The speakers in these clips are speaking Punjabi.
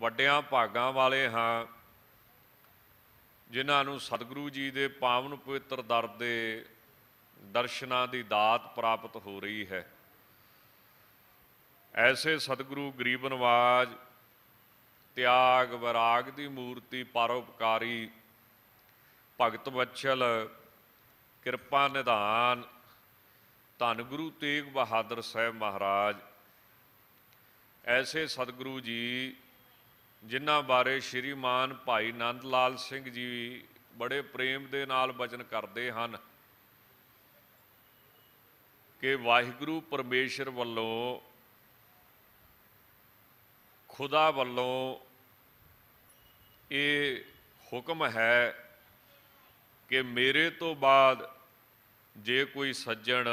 ਵੱਡਿਆਂ ਭਾਗਾਂ ਵਾਲੇ ਹਾਂ ਜਿਨ੍ਹਾਂ ਨੂੰ ਸਤਿਗੁਰੂ ਜੀ ਦੇ ਪਾਵਨ ਪਵਿੱਤਰ ਦਰ ਦੇ ਦਰਸ਼ਨਾਂ ਦੀ ਦਾਤ ਪ੍ਰਾਪਤ ਹੋ ਰਹੀ ਹੈ ਐਸੇ ਸਤਿਗੁਰੂ ਗਰੀਬ ਨਵਾਜ ਤਿਆਗ ਵਿਰਾਗ ਦੀ ਮੂਰਤੀ ਪਰਉਪਕਾਰੀ ਭਗਤ ਬਚਲ ਕਿਰਪਾ ਨਿਧਾਨ ਧੰਨ ਗੁਰੂ ਤੇਗ ਬਹਾਦਰ ਸਾਹਿਬ ਮਹਾਰਾਜ ਐਸੇ ਸਤਿਗੁਰੂ ਜੀ ਜਿਨ੍ਹਾਂ ਬਾਰੇ ਸ਼੍ਰੀਮਾਨ ਭਾਈ ਨੰਦ ਲਾਲ ਸਿੰਘ ਜੀ ਬੜੇ ਪ੍ਰੇਮ ਦੇ ਨਾਲ ਬਚਨ ਕਰਦੇ ਹਨ ਕਿ ਵਾਹਿਗੁਰੂ ਪਰਮੇਸ਼ਰ ਵੱਲੋਂ ਖੁਦਾ ਵੱਲੋਂ ਇਹ ਹੁਕਮ ਹੈ ਕਿ ਮੇਰੇ ਤੋਂ ਬਾਅਦ ਜੇ ਕੋਈ ਸੱਜਣ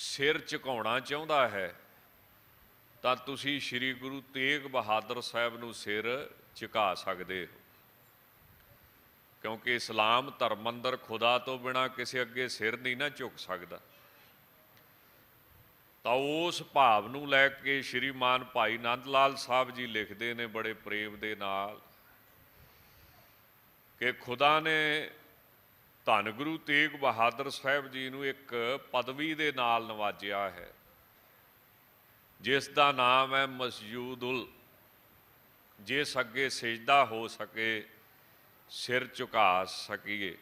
ਸਿਰ ਝੁਕਾਉਣਾ ਚਾਹੁੰਦਾ ਹੈ ਤਾਂ ਤੁਸੀਂ ਸ੍ਰੀ ਗੁਰੂ ਤੇਗ ਬਹਾਦਰ ਸਾਹਿਬ ਨੂੰ ਸਿਰ ਝੁਕਾ ਸਕਦੇ ਹੋ ਕਿਉਂਕਿ ਇਸਲਾਮ ਧਰਮ ਅੰਦਰ ਖੁਦਾ ਤੋਂ ਬਿਨਾ ਕਿਸੇ ਅੱਗੇ ਸਿਰ ਨਹੀਂ ਨਾ ਝੁਕ ਸਕਦਾ ਤਾਂ ਉਸ ਭਾਵ ਨੂੰ ਲੈ ਕੇ ਸ਼੍ਰੀਮਾਨ ਭਾਈ ਨੰਦ ਲਾਲ ਸਾਹਿਬ ਜੀ ਲਿਖਦੇ ਨੇ ਬੜੇ ਪ੍ਰੇਮ ਦੇ ਨਾਲ ਕਿ ਖੁਦਾ ਨੇ ਧੰਨ ਗੁਰੂ ਤੇਗ ਬਹਾਦਰ ਸਾਹਿਬ ਜੀ ਨੂੰ ਇੱਕ ਪਦਵੀ ਦੇ ਨਾਲ ਨਵਾਜਿਆ ਹੈ ਜਿਸ ਦਾ ਨਾਮ ਹੈ ਮਸਜੂਦੁਲ ਜੇ ਸੱਗੇ ਸਜਦਾ ਹੋ ਸਕੇ ਸਿਰ ਝੁਕਾ ਸਕੀਏ